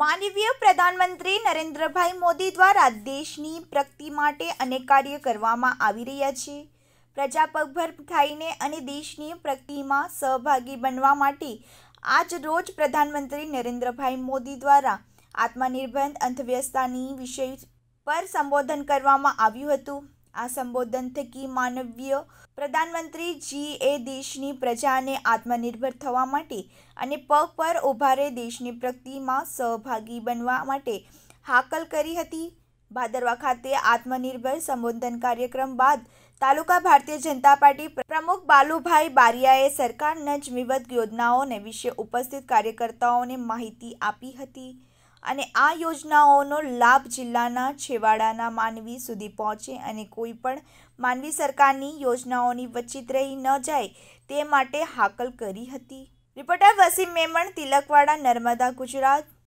માનવીય પ્રધાનમંત્રી નરેન્દ્રભાઈ મોદી દ્વારા દેશની પ્રગતિ માટે અનેક કાર્ય કરવામાં આવી રહ્યા છે પ્રજા પગભર થઈને અને દેશની પ્રગતિમાં સહભાગી બનવા માટે આજ રોજ પ્રધાનમંત્રી નરેન્દ્રભાઈ મોદી દ્વારા આત્મનિર્ભર અર્થવ્યવસ્થાની વિષય પર સંબોધન કરવામાં આવ્યું હતું આ સંબોધન થકી માનવીય પ્રધાનમંત્રીજી એ દેશની પ્રજાને આત્મનિર્ભર થવા માટે અને પગ પર ઊભા રહે દેશની પ્રગતિમાં સહભાગી બનવા માટે હાકલ કરી હતી ભાદરવા ખાતે આત્મનિર્ભર સંબોધન કાર્યક્રમ બાદ તાલુકા ભારતીય જનતા પાર્ટી પ્રમુખ બાલુભાઈ બારિયાએ સરકારના જ વિવિધ યોજનાઓને વિશે ઉપસ્થિત કાર્યકર્તાઓને માહિતી આપી હતી અને આ યોજનાઓનો લાભ જિલ્લાના છેવાડાના માનવી સુધી પહોંચે અને કોઈ પણ માનવી સરકારની યોજનાઓની વચ્ચિત રહી ન જાય તે માટે હાકલ કરી હતી રિપોર્ટર વસીમ મેમણ તિલકવાડા નર્મદા ગુજરાત